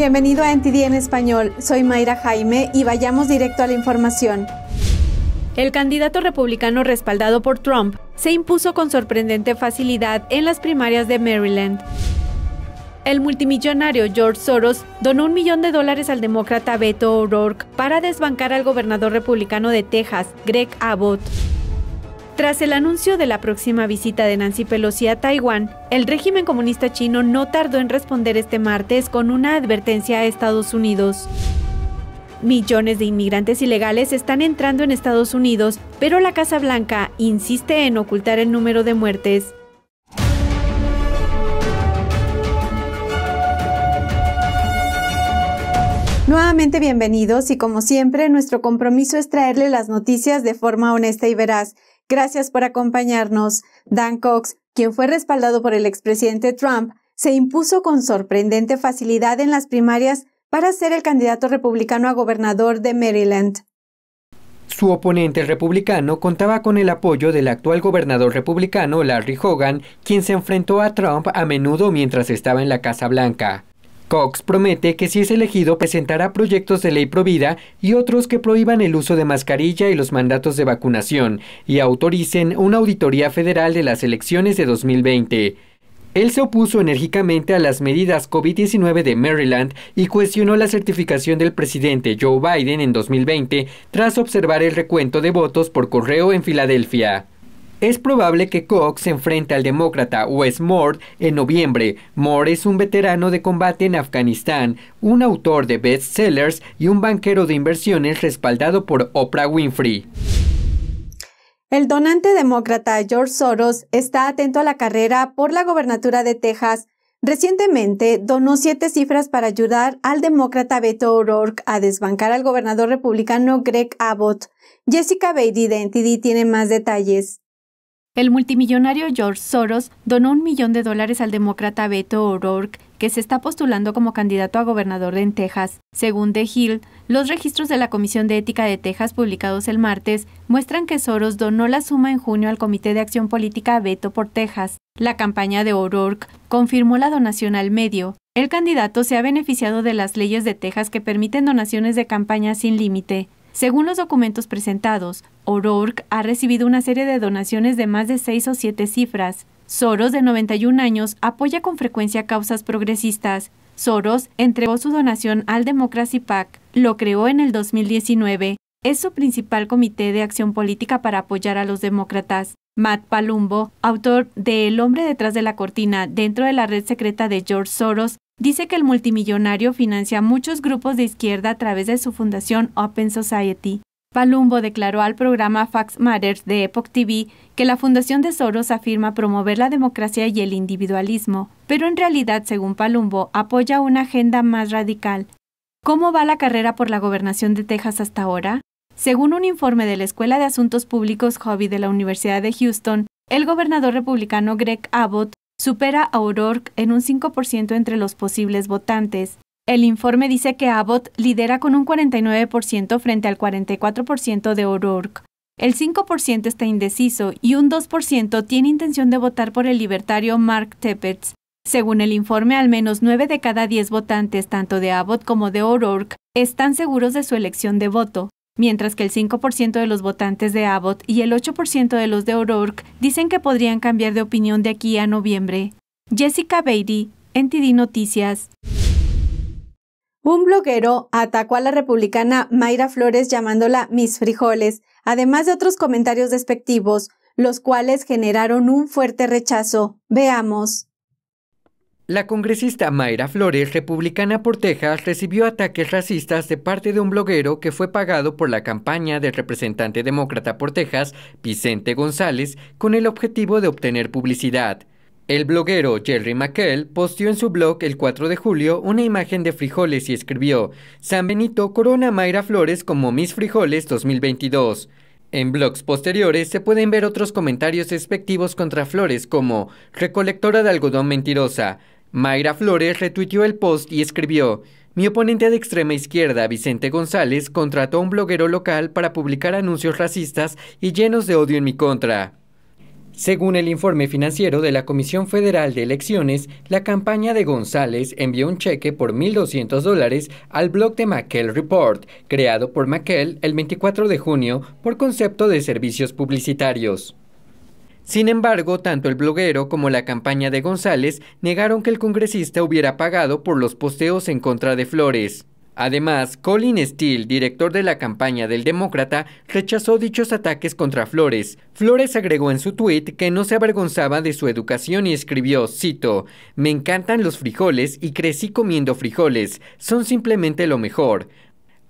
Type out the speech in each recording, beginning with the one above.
Bienvenido a NTD en español. Soy Mayra Jaime y vayamos directo a la información. El candidato republicano respaldado por Trump se impuso con sorprendente facilidad en las primarias de Maryland. El multimillonario George Soros donó un millón de dólares al demócrata Beto O'Rourke para desbancar al gobernador republicano de Texas, Greg Abbott. Tras el anuncio de la próxima visita de Nancy Pelosi a Taiwán, el régimen comunista chino no tardó en responder este martes con una advertencia a Estados Unidos. Millones de inmigrantes ilegales están entrando en Estados Unidos, pero la Casa Blanca insiste en ocultar el número de muertes. Nuevamente bienvenidos y como siempre nuestro compromiso es traerle las noticias de forma honesta y veraz. Gracias por acompañarnos. Dan Cox, quien fue respaldado por el expresidente Trump, se impuso con sorprendente facilidad en las primarias para ser el candidato republicano a gobernador de Maryland. Su oponente republicano contaba con el apoyo del actual gobernador republicano Larry Hogan, quien se enfrentó a Trump a menudo mientras estaba en la Casa Blanca. Cox promete que si es elegido presentará proyectos de ley provida y otros que prohíban el uso de mascarilla y los mandatos de vacunación y autoricen una auditoría federal de las elecciones de 2020. Él se opuso enérgicamente a las medidas COVID-19 de Maryland y cuestionó la certificación del presidente Joe Biden en 2020 tras observar el recuento de votos por correo en Filadelfia. Es probable que Cox se enfrente al demócrata Wes Moore en noviembre. Moore es un veterano de combate en Afganistán, un autor de bestsellers y un banquero de inversiones respaldado por Oprah Winfrey. El donante demócrata George Soros está atento a la carrera por la gobernatura de Texas. Recientemente donó siete cifras para ayudar al demócrata Beto O'Rourke a desbancar al gobernador republicano Greg Abbott. Jessica Beatty de NTD tiene más detalles. El multimillonario George Soros donó un millón de dólares al demócrata Beto O'Rourke, que se está postulando como candidato a gobernador en Texas. Según The Hill, los registros de la Comisión de Ética de Texas publicados el martes muestran que Soros donó la suma en junio al Comité de Acción Política Beto por Texas. La campaña de O'Rourke confirmó la donación al medio. El candidato se ha beneficiado de las leyes de Texas que permiten donaciones de campaña sin límite. Según los documentos presentados, O'Rourke ha recibido una serie de donaciones de más de seis o siete cifras. Soros, de 91 años, apoya con frecuencia causas progresistas. Soros entregó su donación al Democracy PAC, lo creó en el 2019. Es su principal comité de acción política para apoyar a los demócratas. Matt Palumbo, autor de El hombre detrás de la cortina dentro de la red secreta de George Soros, Dice que el multimillonario financia muchos grupos de izquierda a través de su fundación Open Society. Palumbo declaró al programa Facts Matters de Epoch TV que la fundación de Soros afirma promover la democracia y el individualismo, pero en realidad, según Palumbo, apoya una agenda más radical. ¿Cómo va la carrera por la gobernación de Texas hasta ahora? Según un informe de la Escuela de Asuntos Públicos Hobby de la Universidad de Houston, el gobernador republicano Greg Abbott supera a O'Rourke en un 5% entre los posibles votantes. El informe dice que Abbott lidera con un 49% frente al 44% de O'Rourke. El 5% está indeciso y un 2% tiene intención de votar por el libertario Mark Teppertz. Según el informe, al menos 9 de cada 10 votantes, tanto de Abbott como de O'Rourke, están seguros de su elección de voto mientras que el 5% de los votantes de Abbott y el 8% de los de O'Rourke dicen que podrían cambiar de opinión de aquí a noviembre. Jessica Beatty, NTD Noticias. Un bloguero atacó a la republicana Mayra Flores llamándola Mis Frijoles, además de otros comentarios despectivos, los cuales generaron un fuerte rechazo. Veamos. La congresista Mayra Flores, republicana por Texas, recibió ataques racistas de parte de un bloguero que fue pagado por la campaña del representante demócrata por Texas, Vicente González, con el objetivo de obtener publicidad. El bloguero Jerry McKell posteó en su blog el 4 de julio una imagen de frijoles y escribió, San Benito corona Mayra Flores como Miss Frijoles 2022. En blogs posteriores se pueden ver otros comentarios despectivos contra Flores como recolectora de algodón mentirosa, Mayra Flores retuiteó el post y escribió, mi oponente de extrema izquierda, Vicente González, contrató a un bloguero local para publicar anuncios racistas y llenos de odio en mi contra. Según el informe financiero de la Comisión Federal de Elecciones, la campaña de González envió un cheque por 1.200 dólares al blog de McKell Report, creado por McKell el 24 de junio por concepto de servicios publicitarios. Sin embargo, tanto el bloguero como la campaña de González negaron que el congresista hubiera pagado por los posteos en contra de Flores. Además, Colin Steele, director de la campaña del Demócrata, rechazó dichos ataques contra Flores. Flores agregó en su tuit que no se avergonzaba de su educación y escribió, cito, Me encantan los frijoles y crecí comiendo frijoles, son simplemente lo mejor.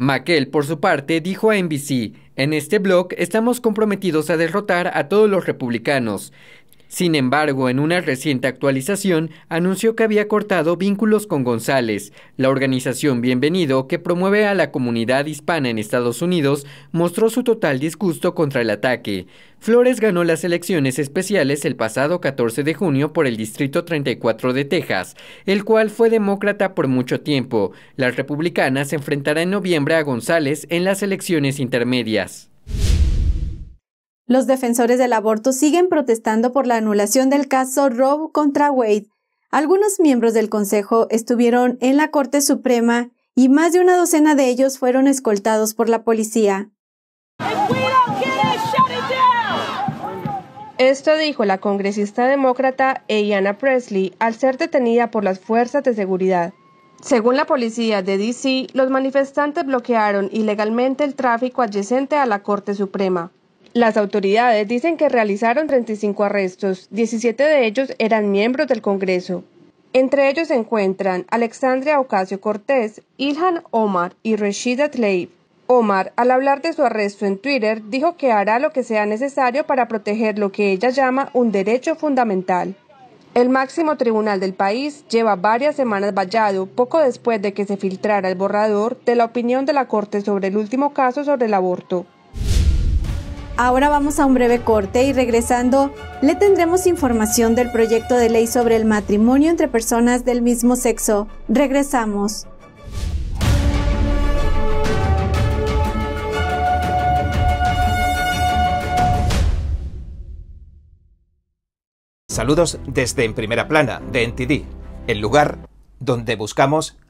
Maquel, por su parte, dijo a NBC, en este blog estamos comprometidos a derrotar a todos los republicanos. Sin embargo, en una reciente actualización, anunció que había cortado vínculos con González. La organización Bienvenido, que promueve a la comunidad hispana en Estados Unidos, mostró su total disgusto contra el ataque. Flores ganó las elecciones especiales el pasado 14 de junio por el Distrito 34 de Texas, el cual fue demócrata por mucho tiempo. La republicana se enfrentará en noviembre a González en las elecciones intermedias. Los defensores del aborto siguen protestando por la anulación del caso Roe contra Wade. Algunos miembros del Consejo estuvieron en la Corte Suprema y más de una docena de ellos fueron escoltados por la policía. Esto dijo la congresista demócrata Ayanna Presley al ser detenida por las fuerzas de seguridad. Según la policía de D.C., los manifestantes bloquearon ilegalmente el tráfico adyacente a la Corte Suprema. Las autoridades dicen que realizaron 35 arrestos, 17 de ellos eran miembros del Congreso. Entre ellos se encuentran Alexandria Ocasio Cortés, Ilhan Omar y Rashida Tlaib. Omar, al hablar de su arresto en Twitter, dijo que hará lo que sea necesario para proteger lo que ella llama un derecho fundamental. El máximo tribunal del país lleva varias semanas vallado poco después de que se filtrara el borrador de la opinión de la Corte sobre el último caso sobre el aborto. Ahora vamos a un breve corte y regresando le tendremos información del proyecto de ley sobre el matrimonio entre personas del mismo sexo. Regresamos. Saludos desde En Primera Plana, de NTD, el lugar donde buscamos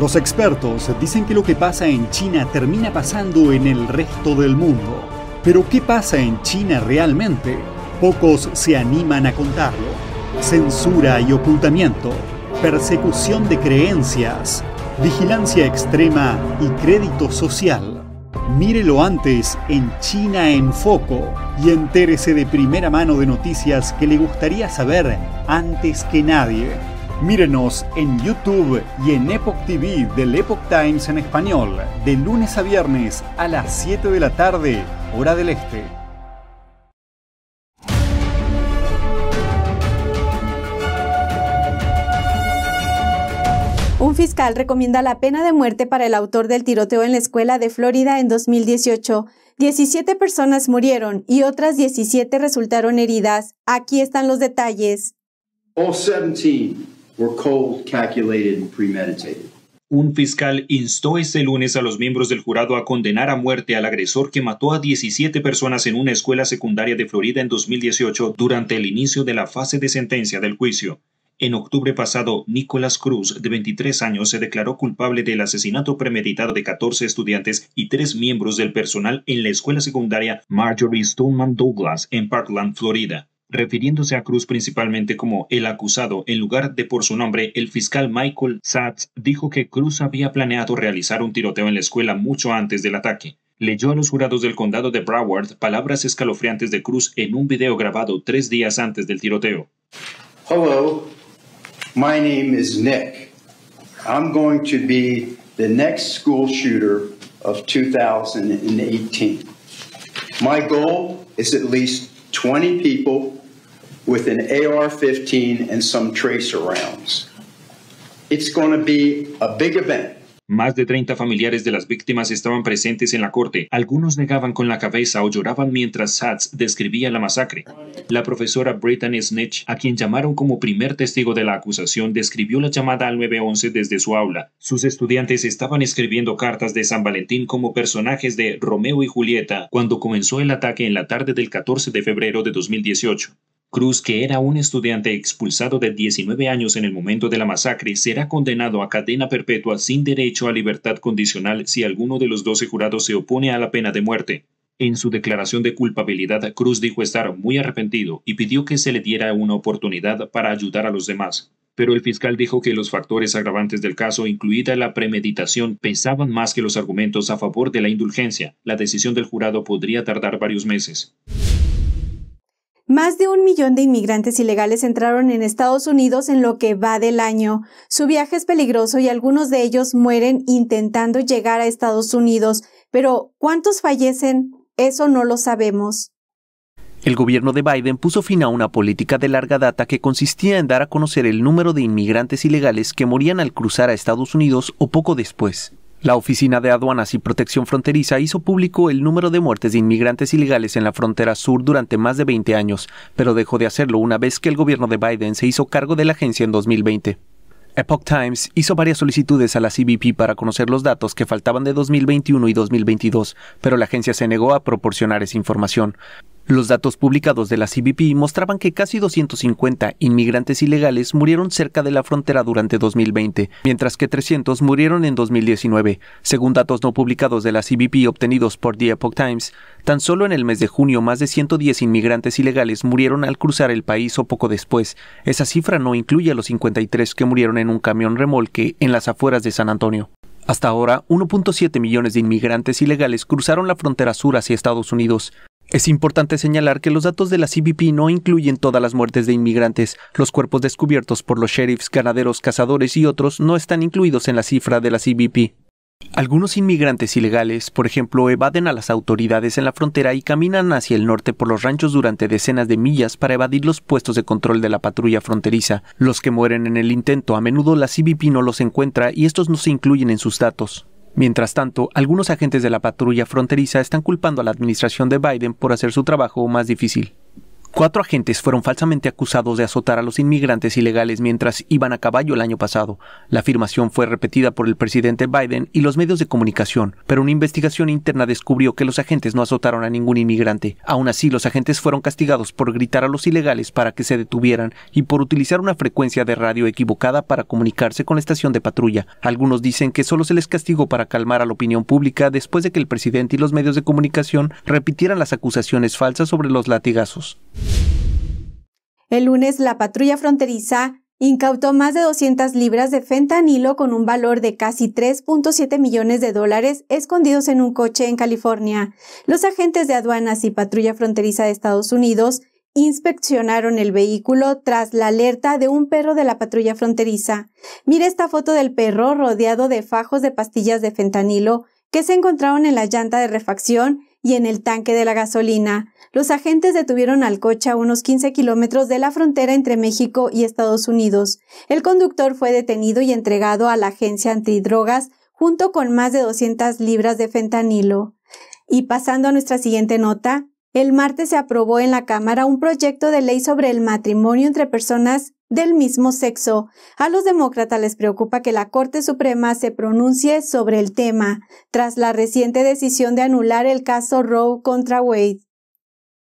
Los expertos dicen que lo que pasa en China termina pasando en el resto del mundo. Pero ¿qué pasa en China realmente? Pocos se animan a contarlo. Censura y ocultamiento, persecución de creencias, vigilancia extrema y crédito social. Mírelo antes en China en Foco y entérese de primera mano de noticias que le gustaría saber antes que nadie. Mírenos en YouTube y en Epoch TV del Epoch Times en español, de lunes a viernes a las 7 de la tarde, hora del este. Un fiscal recomienda la pena de muerte para el autor del tiroteo en la escuela de Florida en 2018. 17 personas murieron y otras 17 resultaron heridas. Aquí están los detalles. Un fiscal instó este lunes a los miembros del jurado a condenar a muerte al agresor que mató a 17 personas en una escuela secundaria de Florida en 2018 durante el inicio de la fase de sentencia del juicio. En octubre pasado, Nicolás Cruz, de 23 años, se declaró culpable del asesinato premeditado de 14 estudiantes y tres miembros del personal en la escuela secundaria Marjorie Stoneman Douglas en Parkland, Florida refiriéndose a Cruz principalmente como el acusado en lugar de por su nombre, el fiscal Michael Satz dijo que Cruz había planeado realizar un tiroteo en la escuela mucho antes del ataque. Leyó a los jurados del condado de Broward palabras escalofriantes de Cruz en un video grabado tres días antes del tiroteo. Hello, my name is Nick. I'm going to be the next school shooter of 2018. My goal is at least 20 people with an AR 15 and some tracer rounds. It's going to Más de 30 familiares de las víctimas estaban presentes en la corte. Algunos negaban con la cabeza o lloraban mientras Satz describía la masacre. La profesora Brittany Snitch, a quien llamaron como primer testigo de la acusación, describió la llamada al 911 desde su aula. Sus estudiantes estaban escribiendo cartas de San Valentín como personajes de Romeo y Julieta cuando comenzó el ataque en la tarde del 14 de febrero de 2018. Cruz, que era un estudiante expulsado de 19 años en el momento de la masacre, será condenado a cadena perpetua sin derecho a libertad condicional si alguno de los 12 jurados se opone a la pena de muerte. En su declaración de culpabilidad, Cruz dijo estar muy arrepentido y pidió que se le diera una oportunidad para ayudar a los demás. Pero el fiscal dijo que los factores agravantes del caso, incluida la premeditación, pesaban más que los argumentos a favor de la indulgencia. La decisión del jurado podría tardar varios meses. Más de un millón de inmigrantes ilegales entraron en Estados Unidos en lo que va del año. Su viaje es peligroso y algunos de ellos mueren intentando llegar a Estados Unidos. Pero ¿cuántos fallecen? Eso no lo sabemos. El gobierno de Biden puso fin a una política de larga data que consistía en dar a conocer el número de inmigrantes ilegales que morían al cruzar a Estados Unidos o poco después. La Oficina de Aduanas y Protección Fronteriza hizo público el número de muertes de inmigrantes ilegales en la frontera sur durante más de 20 años, pero dejó de hacerlo una vez que el gobierno de Biden se hizo cargo de la agencia en 2020. Epoch Times hizo varias solicitudes a la CBP para conocer los datos que faltaban de 2021 y 2022, pero la agencia se negó a proporcionar esa información. Los datos publicados de la CBP mostraban que casi 250 inmigrantes ilegales murieron cerca de la frontera durante 2020, mientras que 300 murieron en 2019. Según datos no publicados de la CBP obtenidos por The Epoch Times, tan solo en el mes de junio más de 110 inmigrantes ilegales murieron al cruzar el país o poco después. Esa cifra no incluye a los 53 que murieron en un camión remolque en las afueras de San Antonio. Hasta ahora, 1.7 millones de inmigrantes ilegales cruzaron la frontera sur hacia Estados Unidos. Es importante señalar que los datos de la CBP no incluyen todas las muertes de inmigrantes. Los cuerpos descubiertos por los sheriffs, ganaderos, cazadores y otros no están incluidos en la cifra de la CBP. Algunos inmigrantes ilegales, por ejemplo, evaden a las autoridades en la frontera y caminan hacia el norte por los ranchos durante decenas de millas para evadir los puestos de control de la patrulla fronteriza. Los que mueren en el intento, a menudo la CBP no los encuentra y estos no se incluyen en sus datos. Mientras tanto, algunos agentes de la patrulla fronteriza están culpando a la administración de Biden por hacer su trabajo más difícil. Cuatro agentes fueron falsamente acusados de azotar a los inmigrantes ilegales mientras iban a caballo el año pasado. La afirmación fue repetida por el presidente Biden y los medios de comunicación, pero una investigación interna descubrió que los agentes no azotaron a ningún inmigrante. Aún así, los agentes fueron castigados por gritar a los ilegales para que se detuvieran y por utilizar una frecuencia de radio equivocada para comunicarse con la estación de patrulla. Algunos dicen que solo se les castigó para calmar a la opinión pública después de que el presidente y los medios de comunicación repitieran las acusaciones falsas sobre los latigazos. El lunes, la patrulla fronteriza incautó más de 200 libras de fentanilo con un valor de casi 3.7 millones de dólares escondidos en un coche en California. Los agentes de aduanas y patrulla fronteriza de Estados Unidos inspeccionaron el vehículo tras la alerta de un perro de la patrulla fronteriza. Mira esta foto del perro rodeado de fajos de pastillas de fentanilo que se encontraron en la llanta de refacción y en el tanque de la gasolina, los agentes detuvieron al coche a unos 15 kilómetros de la frontera entre México y Estados Unidos. El conductor fue detenido y entregado a la agencia antidrogas junto con más de 200 libras de fentanilo. Y pasando a nuestra siguiente nota, el martes se aprobó en la Cámara un proyecto de ley sobre el matrimonio entre personas del mismo sexo. A los demócratas les preocupa que la Corte Suprema se pronuncie sobre el tema, tras la reciente decisión de anular el caso Roe contra Wade.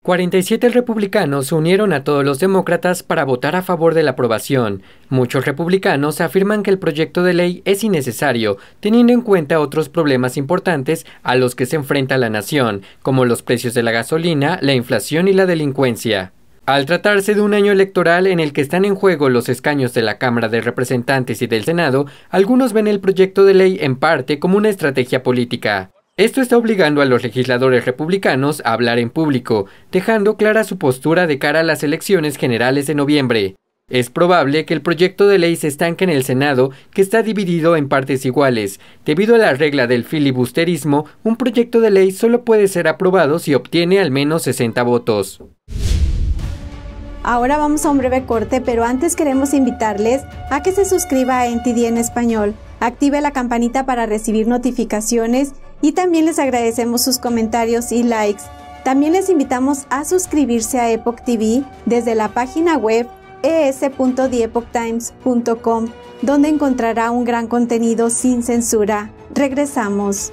47 republicanos se unieron a todos los demócratas para votar a favor de la aprobación. Muchos republicanos afirman que el proyecto de ley es innecesario, teniendo en cuenta otros problemas importantes a los que se enfrenta la nación, como los precios de la gasolina, la inflación y la delincuencia. Al tratarse de un año electoral en el que están en juego los escaños de la Cámara de Representantes y del Senado, algunos ven el proyecto de ley en parte como una estrategia política. Esto está obligando a los legisladores republicanos a hablar en público, dejando clara su postura de cara a las elecciones generales de noviembre. Es probable que el proyecto de ley se estanque en el Senado, que está dividido en partes iguales. Debido a la regla del filibusterismo, un proyecto de ley solo puede ser aprobado si obtiene al menos 60 votos. Ahora vamos a un breve corte, pero antes queremos invitarles a que se suscriba a NTD en español, active la campanita para recibir notificaciones y también les agradecemos sus comentarios y likes. También les invitamos a suscribirse a Epoch TV desde la página web es.theepochtimes.com, donde encontrará un gran contenido sin censura. Regresamos.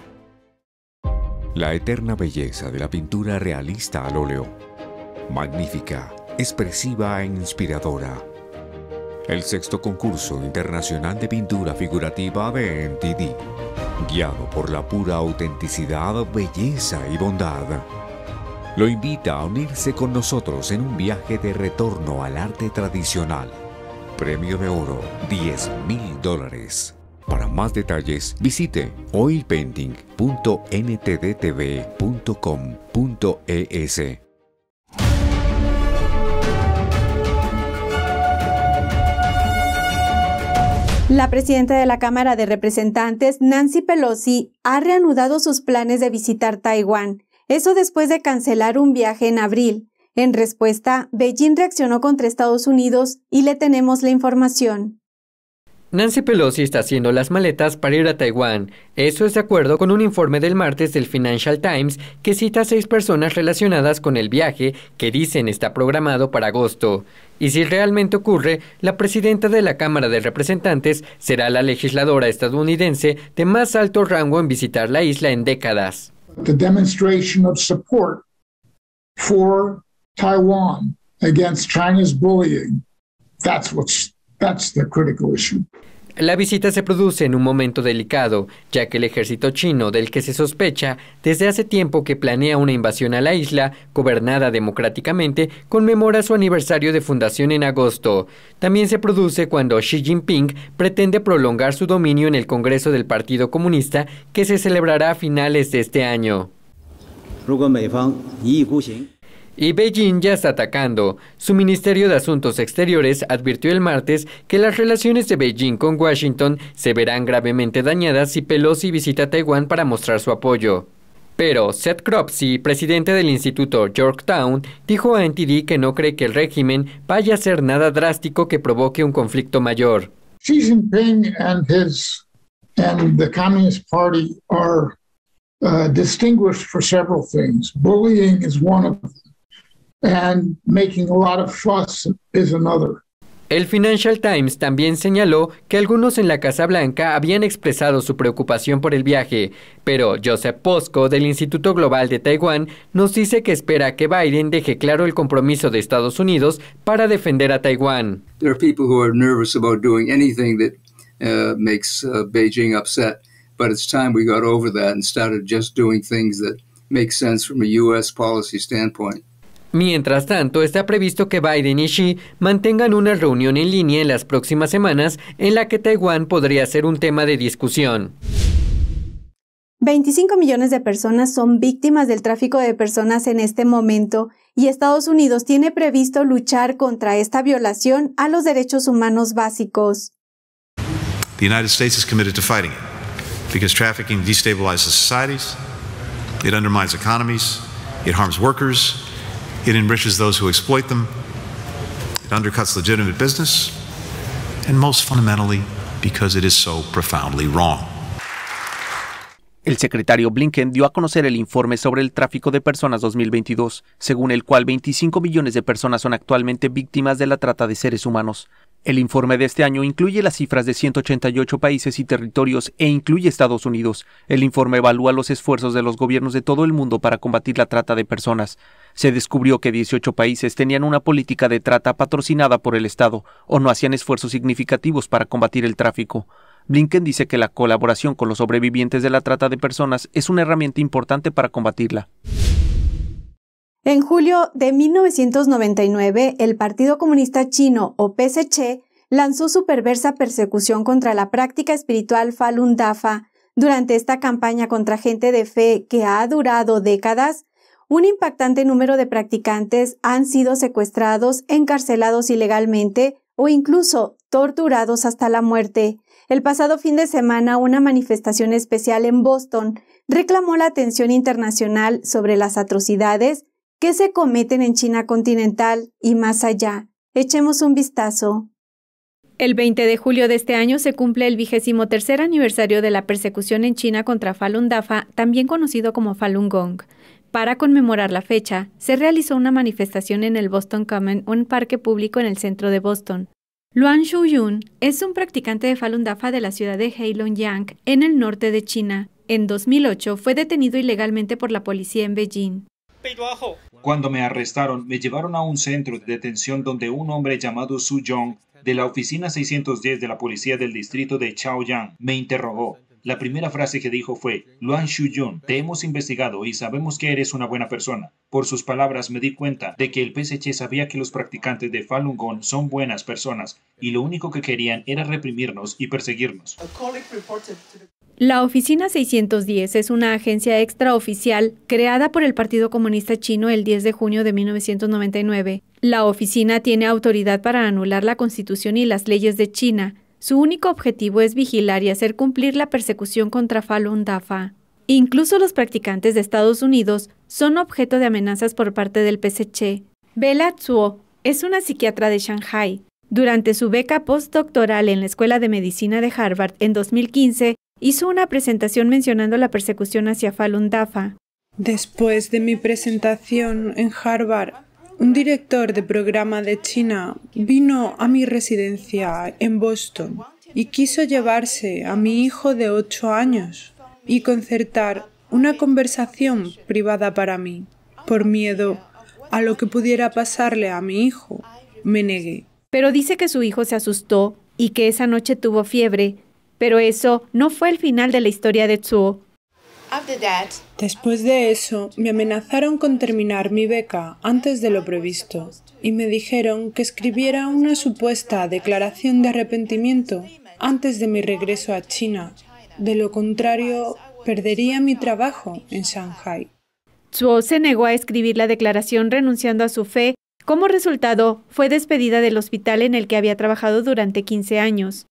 La eterna belleza de la pintura realista al óleo. Magnífica, expresiva e inspiradora. El sexto concurso internacional de pintura figurativa de guiado por la pura autenticidad, belleza y bondad, lo invita a unirse con nosotros en un viaje de retorno al arte tradicional. Premio de oro, 10 mil dólares. Para más detalles, visite oilpainting.ntdtv.com.es. La presidenta de la Cámara de Representantes, Nancy Pelosi, ha reanudado sus planes de visitar Taiwán, eso después de cancelar un viaje en abril. En respuesta, Beijing reaccionó contra Estados Unidos y le tenemos la información. Nancy Pelosi está haciendo las maletas para ir a Taiwán. Eso es de acuerdo con un informe del martes del Financial Times que cita a seis personas relacionadas con el viaje que dicen está programado para agosto. Y si realmente ocurre, la presidenta de la Cámara de Representantes será la legisladora estadounidense de más alto rango en visitar la isla en décadas. The demonstration of support for Taiwan against China's bullying. That's what's la visita se produce en un momento delicado, ya que el ejército chino, del que se sospecha desde hace tiempo que planea una invasión a la isla, gobernada democráticamente, conmemora su aniversario de fundación en agosto. También se produce cuando Xi Jinping pretende prolongar su dominio en el Congreso del Partido Comunista, que se celebrará a finales de este año y Beijing ya está atacando. Su Ministerio de Asuntos Exteriores advirtió el martes que las relaciones de Beijing con Washington se verán gravemente dañadas si Pelosi visita Taiwán para mostrar su apoyo. Pero Seth Cropsey, presidente del Instituto Yorktown, dijo a NTD que no cree que el régimen vaya a hacer nada drástico que provoque un conflicto mayor. Xi Jinping and his and the Communist Party are uh, distinguished for Bullying is one of and making a lot of fuss is another. El Financial Times también señaló que algunos en la Casa Blanca habían expresado su preocupación por el viaje, pero Joseph Posco del Instituto Global de Taiwán nos dice que espera que Biden deje claro el compromiso de Estados Unidos para defender a Taiwán. There are people who are nervous about doing anything that uh, makes uh, Beijing upset, but it's time we got over that and started just doing things that make sense from a US policy standpoint. Mientras tanto, está previsto que Biden y Xi mantengan una reunión en línea en las próximas semanas en la que Taiwán podría ser un tema de discusión. 25 millones de personas son víctimas del tráfico de personas en este momento y Estados Unidos tiene previsto luchar contra esta violación a los derechos humanos básicos. The United States is committed to fighting it because trafficking destabilizes societies, it undermines economies, it harms workers, It enriches those who exploit them, it undercuts legitimate business, and most fundamentally, because it is so profoundly wrong. El secretario Blinken dio a conocer el informe sobre el tráfico de personas 2022, según el cual 25 millones de personas son actualmente víctimas de la trata de seres humanos. El informe de este año incluye las cifras de 188 países y territorios e incluye Estados Unidos. El informe evalúa los esfuerzos de los gobiernos de todo el mundo para combatir la trata de personas. Se descubrió que 18 países tenían una política de trata patrocinada por el Estado o no hacían esfuerzos significativos para combatir el tráfico. Blinken dice que la colaboración con los sobrevivientes de la trata de personas es una herramienta importante para combatirla. En julio de 1999, el Partido Comunista Chino, o PSC, lanzó su perversa persecución contra la práctica espiritual Falun Dafa. Durante esta campaña contra gente de fe que ha durado décadas, un impactante número de practicantes han sido secuestrados, encarcelados ilegalmente o incluso torturados hasta la muerte. El pasado fin de semana, una manifestación especial en Boston reclamó la atención internacional sobre las atrocidades qué se cometen en China continental y más allá. Echemos un vistazo. El 20 de julio de este año se cumple el vigésimo tercer aniversario de la persecución en China contra Falun Dafa, también conocido como Falun Gong. Para conmemorar la fecha, se realizó una manifestación en el Boston Common, un parque público en el centro de Boston. Luan Shuyun es un practicante de Falun Dafa de la ciudad de Heilongjiang, en el norte de China. En 2008 fue detenido ilegalmente por la policía en Beijing. Cuando me arrestaron, me llevaron a un centro de detención donde un hombre llamado Su Jong de la oficina 610 de la policía del distrito de Chaoyang me interrogó. La primera frase que dijo fue, Luan Shuyun, te hemos investigado y sabemos que eres una buena persona. Por sus palabras me di cuenta de que el PSC sabía que los practicantes de Falun Gong son buenas personas y lo único que querían era reprimirnos y perseguirnos. La Oficina 610 es una agencia extraoficial creada por el Partido Comunista Chino el 10 de junio de 1999. La oficina tiene autoridad para anular la Constitución y las leyes de China. Su único objetivo es vigilar y hacer cumplir la persecución contra Falun Dafa. Incluso los practicantes de Estados Unidos son objeto de amenazas por parte del PSC. Bella Zhuo es una psiquiatra de Shanghai. Durante su beca postdoctoral en la Escuela de Medicina de Harvard en 2015, hizo una presentación mencionando la persecución hacia Falun Dafa. Después de mi presentación en Harvard, un director de programa de China vino a mi residencia en Boston y quiso llevarse a mi hijo de 8 años y concertar una conversación privada para mí. Por miedo a lo que pudiera pasarle a mi hijo, me negué. Pero dice que su hijo se asustó y que esa noche tuvo fiebre pero eso no fue el final de la historia de Tsuo. Después de eso, me amenazaron con terminar mi beca antes de lo previsto y me dijeron que escribiera una supuesta declaración de arrepentimiento antes de mi regreso a China. De lo contrario, perdería mi trabajo en Shanghai. Zhuo se negó a escribir la declaración renunciando a su fe. Como resultado, fue despedida del hospital en el que había trabajado durante 15 años.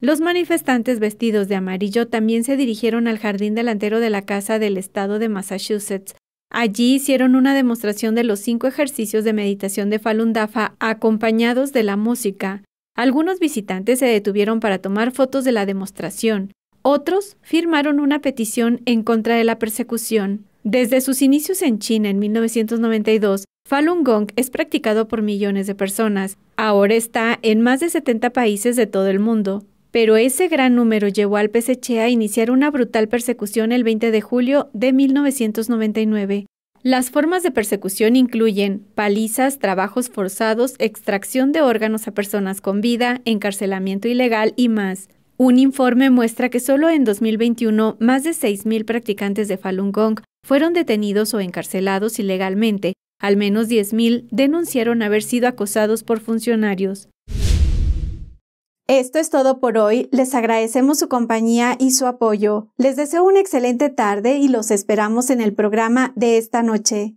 Los manifestantes vestidos de amarillo también se dirigieron al jardín delantero de la Casa del Estado de Massachusetts. Allí hicieron una demostración de los cinco ejercicios de meditación de Falun Dafa acompañados de la música. Algunos visitantes se detuvieron para tomar fotos de la demostración. Otros firmaron una petición en contra de la persecución. Desde sus inicios en China en 1992, Falun Gong es practicado por millones de personas. Ahora está en más de 70 países de todo el mundo pero ese gran número llevó al PSC a iniciar una brutal persecución el 20 de julio de 1999. Las formas de persecución incluyen palizas, trabajos forzados, extracción de órganos a personas con vida, encarcelamiento ilegal y más. Un informe muestra que solo en 2021 más de 6.000 practicantes de Falun Gong fueron detenidos o encarcelados ilegalmente. Al menos 10.000 denunciaron haber sido acosados por funcionarios. Esto es todo por hoy. Les agradecemos su compañía y su apoyo. Les deseo una excelente tarde y los esperamos en el programa de esta noche.